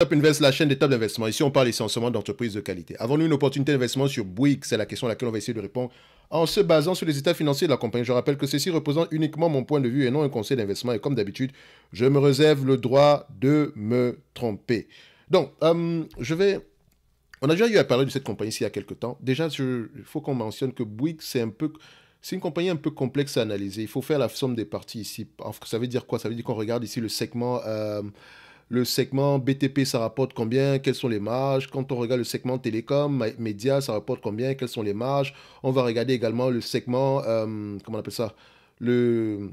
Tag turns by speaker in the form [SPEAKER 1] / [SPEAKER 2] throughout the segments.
[SPEAKER 1] Top Invest, la chaîne des d'investissement. Ici, on parle essentiellement d'entreprises de qualité. Avons-nous une opportunité d'investissement sur Bouygues C'est la question à laquelle on va essayer de répondre en se basant sur les états financiers de la compagnie. Je rappelle que ceci représente uniquement mon point de vue et non un conseil d'investissement. Et comme d'habitude, je me réserve le droit de me tromper. Donc, euh, je vais. On a déjà eu à parler de cette compagnie ici il y a quelques temps. Déjà, il faut qu'on mentionne que Bouygues, c'est un peu. C'est une compagnie un peu complexe à analyser. Il faut faire la somme des parties ici. Ça veut dire quoi Ça veut dire qu'on regarde ici le segment. Euh, le segment BTP, ça rapporte combien, quelles sont les marges. Quand on regarde le segment télécom, Média, ça rapporte combien, quelles sont les marges. On va regarder également le segment, euh, comment on appelle ça, le,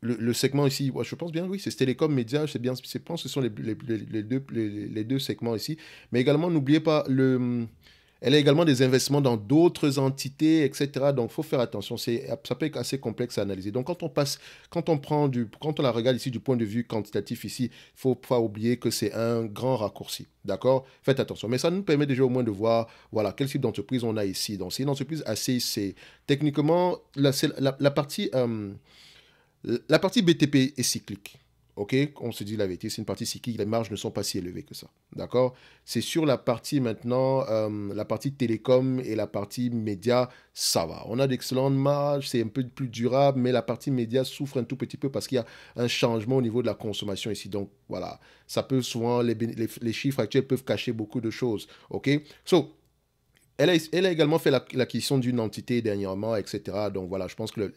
[SPEAKER 1] le, segment ici, je pense bien, oui, c'est télécom, Média. bien, je pense que ce sont les, les deux, les, deux segments ici. Mais également, n'oubliez pas le... Elle a également des investissements dans d'autres entités, etc. Donc, il faut faire attention. C'est, ça peut être assez complexe à analyser. Donc, quand on passe, quand on prend du, quand on la regarde ici du point de vue quantitatif ici, il faut pas oublier que c'est un grand raccourci. D'accord Faites attention. Mais ça nous permet déjà au moins de voir, voilà, quel type d'entreprise on a ici. Donc, c'est une entreprise assez, c'est techniquement la, la, partie, euh, la partie BTP est cyclique. OK, on se dit la vérité, c'est une partie psychique, les marges ne sont pas si élevées que ça. D'accord C'est sur la partie maintenant, euh, la partie télécom et la partie média, ça va. On a d'excellentes marges, c'est un peu plus durable, mais la partie média souffre un tout petit peu parce qu'il y a un changement au niveau de la consommation ici. Donc voilà, ça peut souvent, les, chiffres actuels peuvent cacher beaucoup de choses. OK So, elle a, également fait l'acquisition d'une entité dernièrement, etc. Donc voilà, je pense que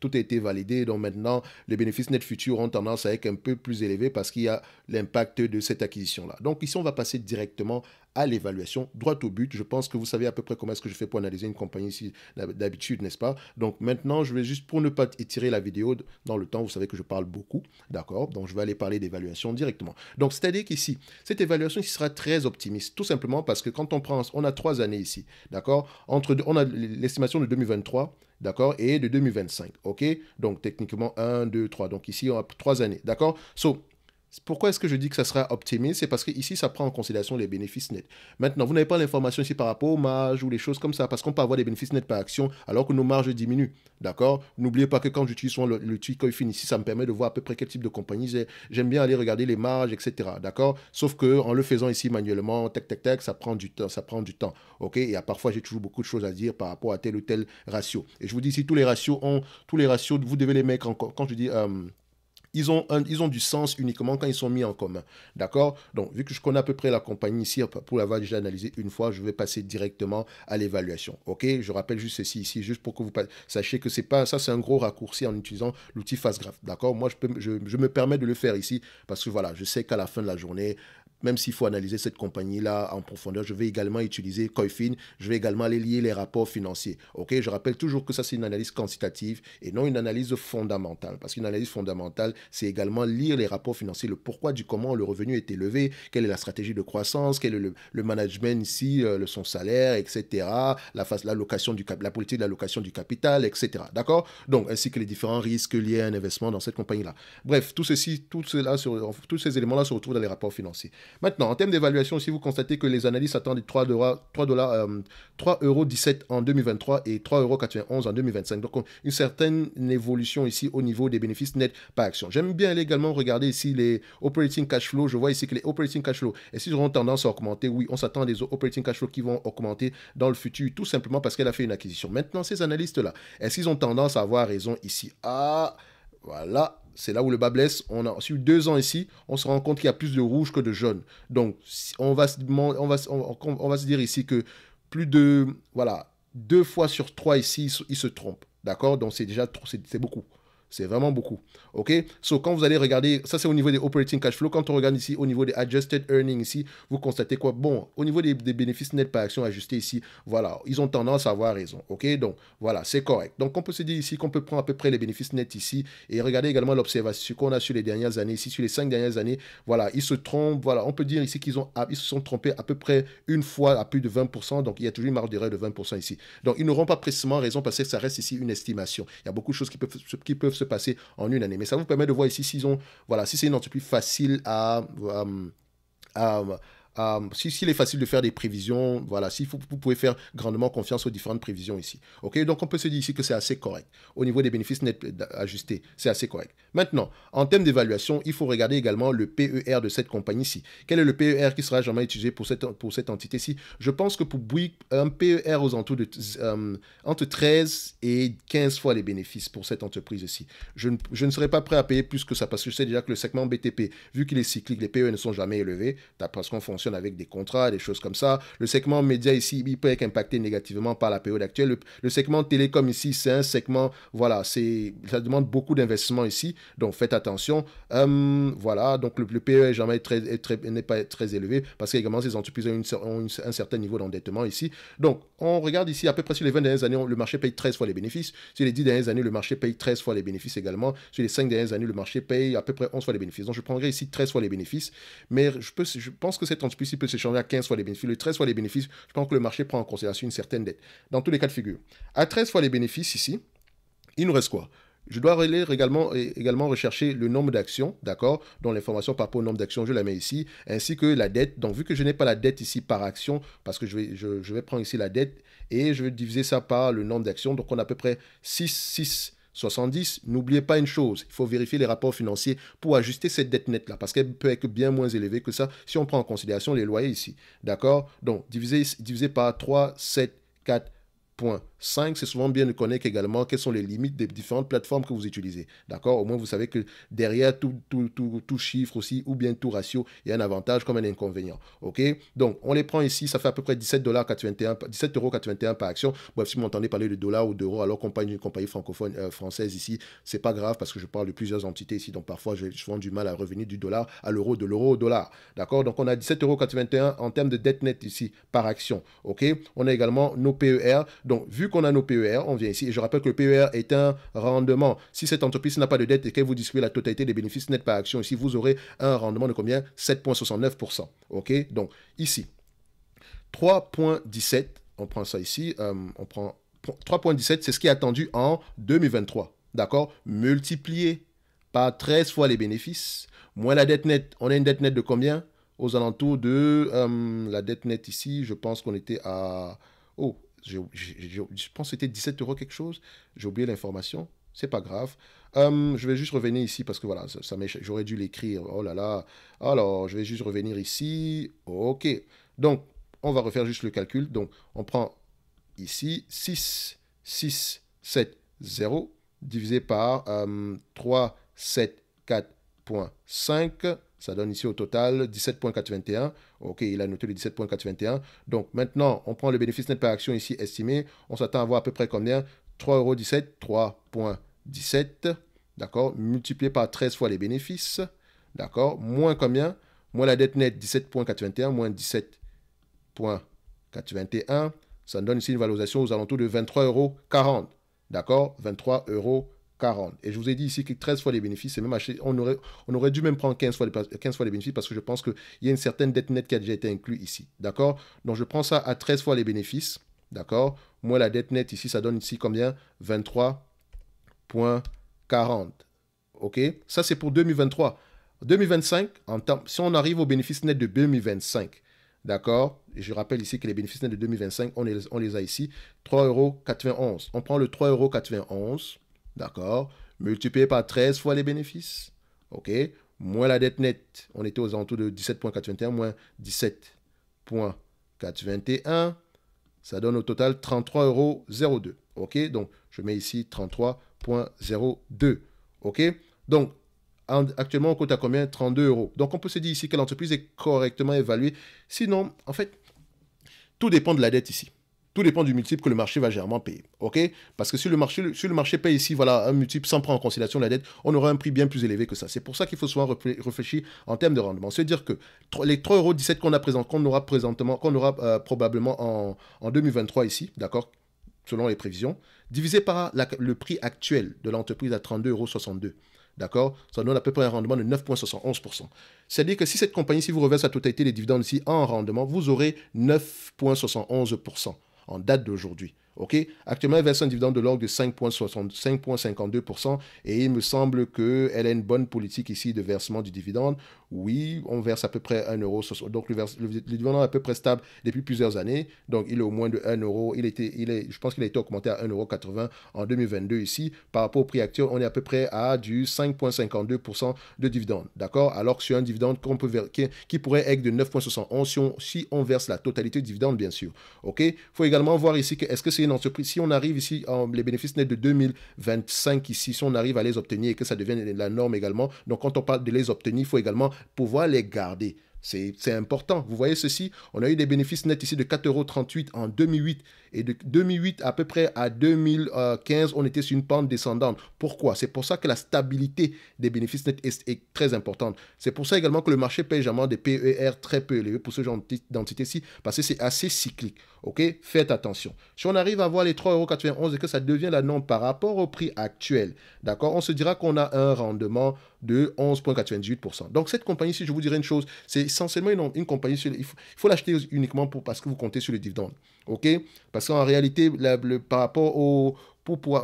[SPEAKER 1] tout a été validé. Donc maintenant, les bénéfices nets futurs ont tendance à être un peu plus élevés parce qu'il y a l'impact de cette acquisition-là. Donc ici, on va passer directement à l'évaluation, droit au but. Je pense que vous savez à peu près comment est-ce que je fais pour analyser une compagnie ici d'habitude, n'est-ce pas Donc maintenant, je vais juste, pour ne pas étirer la vidéo dans le temps, vous savez que je parle beaucoup, d'accord Donc je vais aller parler d'évaluation directement. Donc c'est-à-dire qu'ici, cette évaluation ici sera très optimiste, tout simplement parce que quand on prend, on a trois années ici, d'accord Entre, On a l'estimation de 2023, d'accord Et de 2025, ok Donc techniquement, 1, 2, 3. Donc ici, on a trois années, d'accord So, pourquoi est-ce que je dis que ça sera optimiste C'est parce que ici, ça prend en considération les bénéfices nets. Maintenant, vous n'avez pas l'information ici par rapport aux marges ou les choses comme ça, parce qu'on peut avoir des bénéfices nets par action alors que nos marges diminuent. D'accord N'oubliez pas que quand j'utilise le, le Coiffin ici, ça me permet de voir à peu près quel type de compagnie J'aime bien aller regarder les marges, etc. D'accord Sauf que en le faisant ici manuellement, tac, tac, tac, ça prend du temps. Ça prend du temps. OK Et à, parfois, j'ai toujours beaucoup de choses à dire par rapport à tel ou tel ratio. Et je vous dis ici, tous les ratios ont, tous les ratios, vous devez les mettre encore. quand je dis. Euh, ils ont, ont du sens uniquement quand ils sont mis en commun. D'accord Donc, vu que je connais à peu près la compagnie ici, euh, pour l'avoir déjà analysé une fois, je vais passer directement à l'évaluation. OK Je rappelle juste ceci ici, juste pour que vous sachiez que c'est pas ça, c'est un gros raccourci en utilisant l'outil FastGraph. D'accord Moi, je, peux, je, me permets de le faire ici parce que voilà, je sais qu'à la fin de la journée, même s'il faut analyser cette compagnie-là en profondeur, je vais également utiliser Coifin, je vais également aller lier les rapports financiers. Ok, je rappelle toujours que ça c'est une analyse quantitative et non une analyse fondamentale, parce qu'une analyse fondamentale c'est également lire les rapports financiers, le pourquoi du comment le revenu est élevé, quelle est la stratégie de croissance, quel est le, management ici, euh, son salaire, etc. La du la politique de du capital, etc. D'accord Donc ainsi que les différents risques liés à un investissement dans cette compagnie-là. Bref, tout ceci, tout cela, tous ces éléments-là se retrouvent dans les rapports financiers. Maintenant, en termes d'évaluation, si vous constatez que les analystes attendent 3 3 en 2023 et 3,91€ euros en 2025. Donc, une certaine évolution ici au niveau des bénéfices nets par action. J'aime bien également regarder ici les operating cash flow. Je vois ici que les operating cash flow, est-ce qu'ils auront tendance à augmenter, oui, on s'attend à des operating cash flow qui vont augmenter dans le futur, tout simplement parce qu'elle a fait une acquisition. Maintenant, ces analystes-là, est-ce qu'ils ont tendance à avoir raison ici Ah, voilà, c'est là où le bas blesse. On a su deux ans ici, on se rend compte qu'il y a plus de rouge que de jaune. Donc, on va, se dire ici que plus de, voilà, deux fois sur trois ici, ils se, il se trompe. D'accord Donc, c'est déjà c'est beaucoup. C'est vraiment beaucoup. OK So, quand vous allez regarder, ça c'est au niveau des operating cash flow. Quand on regarde ici, au niveau des adjusted earnings ici, vous constatez quoi Bon, au niveau des, bénéfices nets par action ajustés ici, voilà, ils ont tendance à avoir raison. OK Donc, voilà, c'est correct. Donc, on peut se dire ici qu'on peut prendre à peu près les bénéfices nets ici et regarder également l'observation qu'on a sur les dernières années ici, sur les cinq dernières années. Voilà, ils se trompent. Voilà, on peut dire ici qu'ils ont, ils se sont trompés à peu près une fois à plus de 20%. Donc, il y a toujours une marge d'erreur de 20% ici. Donc, ils n'auront pas précisément raison parce que ça reste ici une estimation. Il y a beaucoup de choses qui peuvent, qui peuvent se passer en une année. Mais ça vous permet de voir ici s'ils ont, voilà, si c'est une entreprise facile à, euh, à euh, s'il est facile de faire des prévisions, voilà, si vous, pouvez faire grandement confiance aux différentes prévisions ici. ok Donc, on peut se dire ici que c'est assez correct. Au niveau des bénéfices nets ajustés, c'est assez correct. Maintenant, en termes d'évaluation, il faut regarder également le PER de cette compagnie ici. Quel est le PER qui sera jamais utilisé pour cette, pour cette entité-ci Je pense que pour Bouygues, un PER aux entours de euh, entre 13 et 15 fois les bénéfices pour cette entreprise-ci. Je, ne serais pas prêt à payer plus que ça parce que je sais déjà que le segment BTP, vu qu'il est cyclique, les PER ne sont jamais élevés. Parce qu'on fonctionne, avec des contrats, des choses comme ça. Le segment média ici, il peut être impacté négativement par la période actuelle. Le, segment télécom ici, c'est un segment, voilà, c'est, ça demande beaucoup d'investissement ici, donc faites attention. Hum, voilà, donc le, PE e jamais très, très, n'est pas très élevé parce qu'également ces entreprises ont, un certain niveau d'endettement ici. Donc, on regarde ici à peu près sur les 20 dernières années, le marché paye 13 fois les bénéfices. Sur les 10 dernières années, le marché paye 13 fois les bénéfices également. Sur les 5 dernières années, le marché paye à peu près 11 fois les bénéfices. Donc, je prendrai ici 13 fois les bénéfices. Mais je, peux, je pense que cette entreprise puis il peut s'échanger à 15 fois les bénéfices. Le 13 fois les bénéfices, je pense que le marché prend en considération une certaine dette. Dans tous les cas de figure. À 13 fois les bénéfices ici, il nous reste quoi je dois également, également rechercher le nombre d'actions, d'accord Dont l'information par rapport au nombre d'actions, je la mets ici, ainsi que la dette. Donc, vu que je n'ai pas la dette ici par action, parce que je vais, je, je vais prendre ici la dette et je vais diviser ça par le nombre d'actions. Donc, on a à peu près 6, 6, 70, n'oubliez pas une chose, il faut vérifier les rapports financiers pour ajuster cette dette nette-là, parce qu'elle peut être bien moins élevée que ça si on prend en considération les loyers ici. D'accord Donc, divisé, par 3, 7, 4, Point. 5, c'est souvent bien de connaître également quelles sont les limites des différentes plateformes que vous utilisez. D'accord Au moins, vous savez que derrière tout, chiffre aussi, ou bien tout ratio, il y a un avantage comme un inconvénient. OK Donc, on les prend ici, ça fait à peu près 17,81 17 par action. Bref, si vous m'entendez parler de dollars ou d'euros, alors qu'on parle d'une compagnie francophone euh, française ici, c'est pas grave parce que je parle de plusieurs entités ici. Donc, parfois, je souvent du mal à revenir du dollar à l'euro, de l'euro au dollar. D'accord Donc, on a 17,81 en termes de dette nette ici par action. OK On a également nos PER. Donc, vu qu'on a nos PER, on vient ici. Et je rappelle que le PER est un rendement. Si cette entreprise n'a pas de dette et que vous distribue la totalité des bénéfices nets par action ici, vous aurez un rendement de combien 7,69%. OK Donc, ici, 3,17, on prend ça ici, euh, on prend 3,17, c'est ce qui est attendu en 2023. D'accord Multiplié par 13 fois les bénéfices, moins la dette nette. On a une dette nette de combien Aux alentours de euh, la dette nette ici, je pense qu'on était à... Oh, j je pense que c'était 17 euros quelque chose. J'ai oublié l'information. C'est pas grave. Hum, je vais juste revenir ici parce que voilà, ça, j'aurais dû l'écrire. Oh là là. Alors, je vais juste revenir ici. OK. Donc, on va refaire juste le calcul. Donc, on prend ici 6, 6, 7, 0 divisé par 3, 7, 4.5 ça donne ici au total 17,81. OK, il a noté le 17,81. Donc maintenant, on prend le bénéfice net par action ici estimé. On s'attend à voir à peu près combien 3,17 euros. 3,17. D'accord Multiplié par 13 fois les bénéfices. D'accord Moins combien Moins la dette nette, 17,81. Moins 17,81. Ça donne ici une valorisation aux alentours de 23,40 euros. D'accord 23,40 euros. 40. Et je vous ai dit ici que 13 fois les bénéfices, c'est même on aurait, on aurait dû même prendre 15 fois les, fois les bénéfices parce que je pense qu'il y a une certaine dette nette qui a déjà été inclue ici. D'accord Donc je prends ça à 13 fois les bénéfices. D'accord Moi, la dette nette ici, ça donne ici combien 23,40. OK Ça, c'est pour 2023. 2025, si on arrive au bénéfices net de 2025, D'accord Je rappelle ici que les bénéfices nets de 2025, on les, on les a ici. 3,91 euros. On prend le 3,91 euros. D'accord Multiplié par 13 fois les bénéfices. OK Moins la dette nette. On était aux alentours de 17,421 moins 17,421. Ça donne au total 33,02 euros. OK Donc, je mets ici 33,02. OK Donc, actuellement, on coûte à combien 32 euros. Donc, on peut se dire ici que l'entreprise est correctement évaluée. Sinon, en fait, tout dépend de la dette ici. Tout dépend du multiple que le marché va généralement payer. OK Parce que si le marché, le marché paye ici, voilà, un multiple sans prendre en considération la dette, on aura un prix bien plus élevé que ça. C'est pour ça qu'il faut souvent réfléchir en termes de rendement. C'est-à-dire que les 3,17€ qu'on a présent, qu'on aura présentement, qu'on aura euh, probablement en, 2023 ici, d'accord Selon les prévisions, divisé par le prix actuel de l'entreprise à 32,62€. D'accord Ça donne à peu près un rendement de 9,71%. C'est-à-dire que si cette compagnie, si vous reversez la totalité des dividendes ici en rendement, vous aurez 9,71% en date d'aujourd'hui. OK Actuellement, elle verse un dividende de l'ordre de 5,52% et il me semble qu'elle a une bonne politique ici de versement du dividende. Oui, on verse à peu près 1 euro. Donc, le, dividende est à peu près stable depuis plusieurs années. Donc, il est au moins de 1 euro. Il était, il est, je pense qu'il a été augmenté à 1,80 en 2022 ici. Par rapport au prix actuel, on est à peu près à du 5,52% de dividende. D'accord Alors que sur un dividende qu'on peut qui, pourrait être de 9,71 si on, si on verse la totalité du dividende, bien sûr. OK Il faut également voir ici que est-ce que c'est si on arrive ici, les bénéfices nets de 2025 ici, si on arrive à les obtenir et que ça devienne la norme également, donc quand on parle de les obtenir, il faut également pouvoir les garder. C'est important. Vous voyez ceci, on a eu des bénéfices nets ici de 4,38 euros en 2008 et de 2008 à peu près à 2015, on était sur une pente descendante. Pourquoi C'est pour ça que la stabilité des bénéfices nets est, très importante. C'est pour ça également que le marché paye généralement des PER très peu élevés pour ce genre d'entité-ci, parce que c'est assez cyclique. OK Faites attention. Si on arrive à voir les 3,91€ et que ça devient la norme par rapport au prix actuel, d'accord On se dira qu'on a un rendement de 11,98%. Donc cette compagnie, ci je vous dirais une chose, c'est essentiellement une, compagnie, il faut, l'acheter uniquement pour, parce que vous comptez sur les dividendes. OK Parce qu'en réalité, par rapport au,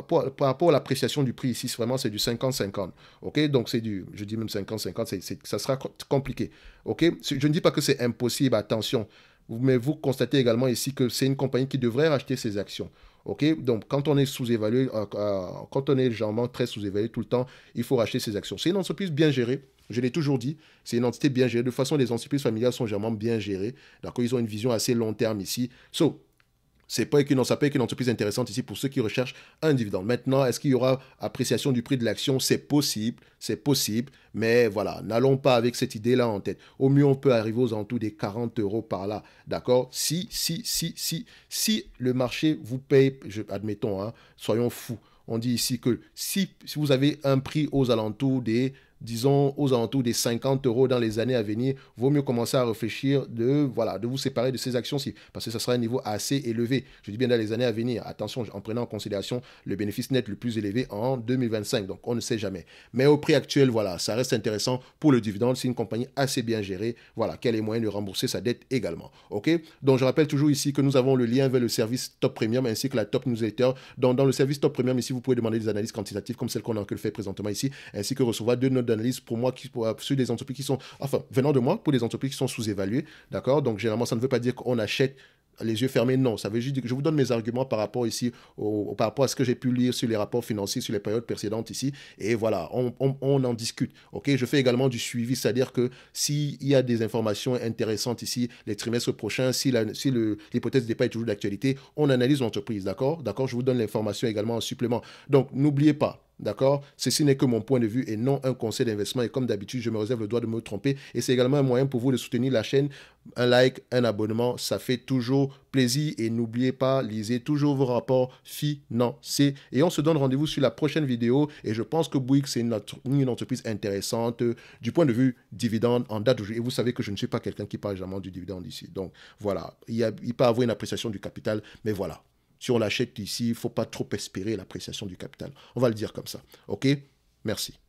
[SPEAKER 1] par rapport à l'appréciation du prix ici, vraiment, c'est du 50-50. OK Donc, c'est du, je dis même 50-50, ça sera compliqué. OK Je ne dis pas que c'est impossible, attention. Mais vous constatez également ici que c'est une compagnie qui devrait racheter ses actions. OK Donc, quand on est sous-évalué, euh, euh, quand on est généralement très sous-évalué tout le temps, il faut racheter ses actions. C'est une entreprise bien gérée. Je l'ai toujours dit, c'est une entité bien gérée. De toute façon, les entreprises familiales sont généralement bien gérées. D'accord Ils ont une vision assez long terme ici. So, c'est pas une, ça peut une entreprise intéressante ici pour ceux qui recherchent un dividende. Maintenant, est-ce qu'il y aura appréciation du prix de l'action C'est possible, c'est possible, mais voilà, n'allons pas avec cette idée-là en tête. Au mieux, on peut arriver aux alentours des 40 euros par là, d'accord Si, si, si, si, si le marché vous paye, admettons, hein, soyons fous, on dit ici que si, si vous avez un prix aux alentours des disons, aux alentours des 50 euros dans les années à venir, vaut mieux commencer à réfléchir de, voilà, de vous séparer de ces actions-ci, parce que ça sera un niveau assez élevé. Je dis bien dans les années à venir. Attention, en prenant en considération le bénéfice net le plus élevé en 2025. Donc, on ne sait jamais. Mais au prix actuel, voilà, ça reste intéressant pour le dividende. si une compagnie assez bien gérée, voilà, qu'elle ait moyen de rembourser sa dette également. OK Donc, je rappelle toujours ici que nous avons le lien vers le service Top Premium ainsi que la Top Newsletter. Donc, dans le service Top Premium, ici, vous pouvez demander des analyses quantitatives comme celle qu'on a fait présentement ici, ainsi que recevoir deux notes d'analyse pour moi qui, pour, sur des entreprises qui sont, enfin, venant de moi, pour des entreprises qui sont sous-évaluées, d'accord Donc, généralement, ça ne veut pas dire qu'on achète les yeux fermés, non. Ça veut juste dire que je vous donne mes arguments par rapport ici, au, par rapport à ce que j'ai pu lire sur les rapports financiers, sur les périodes précédentes ici. Et voilà, on, on, on en discute. OK, je fais également du suivi, c'est-à-dire que s'il y a des informations intéressantes ici, les trimestres prochains, si, la, si l'hypothèse n'est pas est toujours d'actualité, on analyse l'entreprise, d'accord D'accord, je vous donne l'information également en supplément. Donc, n'oubliez pas, D'accord Ceci n'est que mon point de vue et non un conseil d'investissement. Et comme d'habitude, je me réserve le droit de me tromper. Et c'est également un moyen pour vous de soutenir la chaîne. Un like, un abonnement, ça fait toujours plaisir. Et n'oubliez pas, lisez toujours vos rapports financiers. Et on se donne rendez-vous sur la prochaine vidéo. Et je pense que Bouygues, c'est une, entreprise intéressante euh, du point de vue dividende en date d'aujourd'hui. Et vous savez que je ne suis pas quelqu'un qui parle jamais du dividende ici. Donc voilà, il, y a, il peut avoir une appréciation du capital. Mais voilà, si on l'achète ici, il ne faut pas trop espérer l'appréciation du capital. On va le dire comme ça. OK Merci.